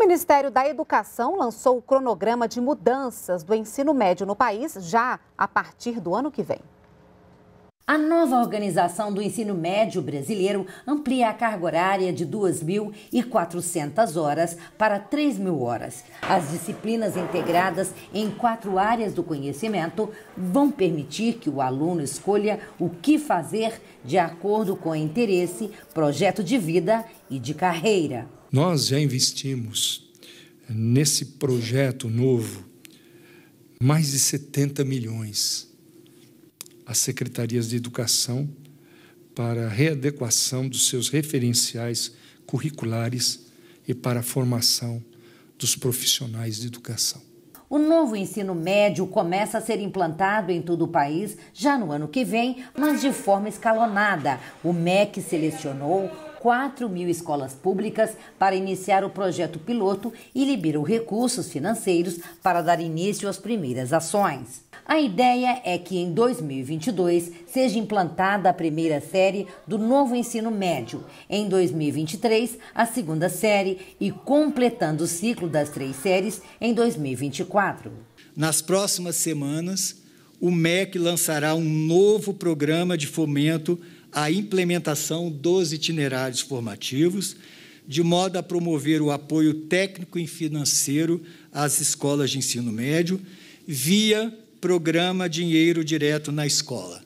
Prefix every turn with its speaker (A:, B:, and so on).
A: Ministério da Educação lançou o cronograma de mudanças do ensino médio no país já a partir do ano que vem. A nova organização do ensino médio brasileiro amplia a carga horária de 2.400 horas para 3.000 horas. As disciplinas integradas em quatro áreas do conhecimento vão permitir que o aluno escolha o que fazer de acordo com interesse, projeto de vida e de carreira.
B: Nós já investimos nesse projeto novo mais de 70 milhões às secretarias de educação para a readequação dos seus referenciais curriculares e para a formação dos profissionais de educação.
A: O novo ensino médio começa a ser implantado em todo o país já no ano que vem, mas de forma escalonada. O MEC selecionou 4 mil escolas públicas para iniciar o projeto piloto e liberou recursos financeiros para dar início às primeiras ações. A ideia é que em 2022 seja implantada a primeira série do novo ensino médio, em 2023 a segunda série e completando o ciclo das três séries em 2024.
C: Nas próximas semanas, o MEC lançará um novo programa de fomento à implementação dos itinerários formativos, de modo a promover o apoio técnico e financeiro às escolas de ensino médio, via programa Dinheiro Direto na Escola.